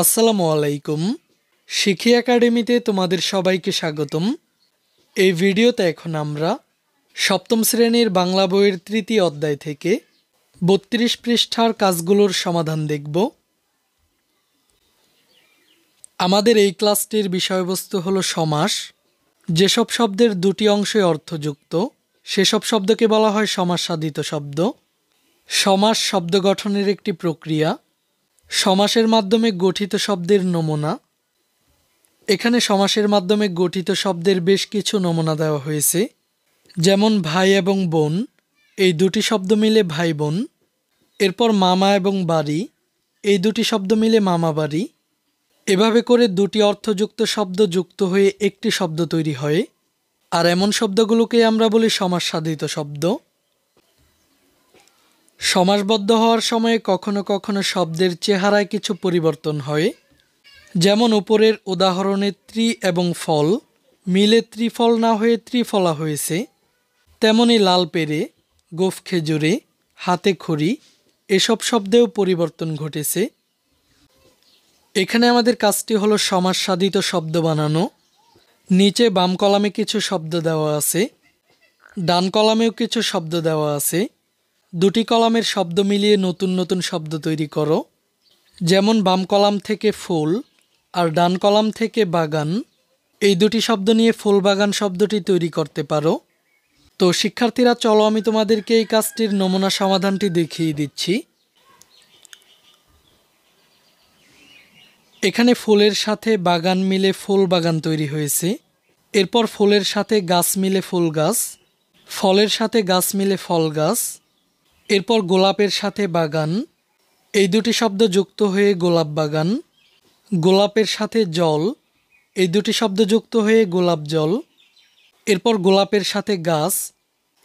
আসসালামু আলাইকুম শিখি একাডেমিতে তোমাদের সবাইকে স্বাগতম এই ভিডিওতে এখন আমরা সপ্তম শ্রেণীর বাংলা বইয়ের তৃতীয় অধ্যায় থেকে বত্রিশ পৃষ্ঠার কাজগুলোর সমাধান দেখব আমাদের এই ক্লাসটির বিষয়বস্তু হলো সমাস যেসব শব্দের দুটি অংশে অর্থযুক্ত সেসব শব্দকে বলা হয় সমাস সাধিত শব্দ সমাস শব্দ গঠনের একটি প্রক্রিয়া সমাসের মাধ্যমে গঠিত শব্দের নমুনা এখানে সমাসের মাধ্যমে গঠিত শব্দের বেশ কিছু নমুনা দেওয়া হয়েছে যেমন ভাই এবং বোন এই দুটি শব্দ মিলে ভাই বোন এরপর মামা এবং বাড়ি এই দুটি শব্দ মিলে মামা বাড়ি এভাবে করে দুটি অর্থযুক্ত শব্দ যুক্ত হয়ে একটি শব্দ তৈরি হয় আর এমন শব্দগুলোকে আমরা বলি সমাজ সাধিত শব্দ সমাসবদ্ধ হওয়ার সময়ে কখনো কখনো শব্দের চেহারায় কিছু পরিবর্তন হয় যেমন উপরের উদাহরণে ত্রি এবং ফল মিলে ত্রিফল না হয়ে ত্রিফলা হয়েছে তেমনি লাল পেরে গোফ খেজুরে হাতে খড়ি এসব শব্দেও পরিবর্তন ঘটেছে এখানে আমাদের কাজটি হলো সমাজ সাধিত শব্দ বানানো নিচে বাম কলামে কিছু শব্দ দেওয়া আছে ডান কলামেও কিছু শব্দ দেওয়া আছে দুটি কলামের শব্দ মিলিয়ে নতুন নতুন শব্দ তৈরি করো যেমন বাম কলাম থেকে ফুল আর ডান কলাম থেকে বাগান এই দুটি শব্দ নিয়ে ফুল বাগান শব্দটি তৈরি করতে পারো তো শিক্ষার্থীরা চলো আমি তোমাদেরকে এই কাজটির নমুনা সমাধানটি দেখিয়ে দিচ্ছি এখানে ফুলের সাথে বাগান মিলে ফুল বাগান তৈরি হয়েছে এরপর ফুলের সাথে গাছ মিলে ফুল গাছ ফলের সাথে গাছ মিলে ফল গাছ এরপর গোলাপের সাথে বাগান এই দুটি শব্দ যুক্ত হয়ে গোলাপ বাগান গোলাপের সাথে জল এই দুটি শব্দ যুক্ত হয়ে গোলাপ জল এরপর গোলাপের সাথে গাছ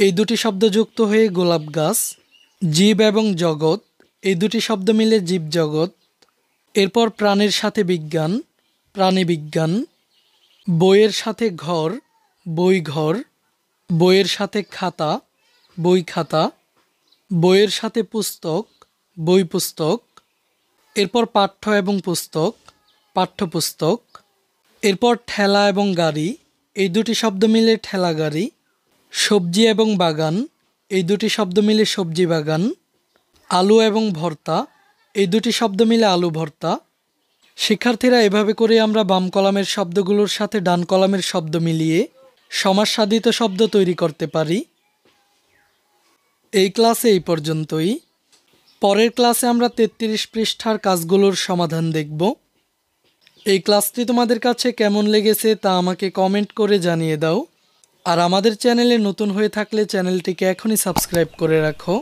এই দুটি শব্দ যুক্ত হয়ে গোলাপ গাছ জীব এবং জগৎ এই দুটি শব্দ মিলে জীব জগৎ এরপর প্রাণের সাথে বিজ্ঞান প্রাণী বিজ্ঞান বইয়ের সাথে ঘর বই ঘর বইয়ের সাথে খাতা বই খাতা বইয়ের সাথে পুস্তক বই পুস্তক এরপর পাঠ্য এবং পুস্তক পাঠ্যপুস্তক এরপর ঠেলা এবং গাড়ি এই দুটি শব্দ মিলে ঠেলা গাড়ি সবজি এবং বাগান এই দুটি শব্দ মিলে সবজি বাগান আলু এবং ভর্তা এই দুটি শব্দ মিলে আলু ভর্তা শিক্ষার্থীরা এভাবে করে আমরা বাম কলামের শব্দগুলোর সাথে ডান কলামের শব্দ মিলিয়ে সমাজ সাধিত শব্দ তৈরি করতে পারি এই ক্লাসে এই পর্যন্তই পরের ক্লাসে আমরা তেত্রিশ পৃষ্ঠার কাজগুলোর সমাধান দেখব এই ক্লাসটি তোমাদের কাছে কেমন লেগেছে তা আমাকে কমেন্ট করে জানিয়ে দাও আর আমাদের চ্যানেলে নতুন হয়ে থাকলে চ্যানেলটিকে এখনই সাবস্ক্রাইব করে রাখো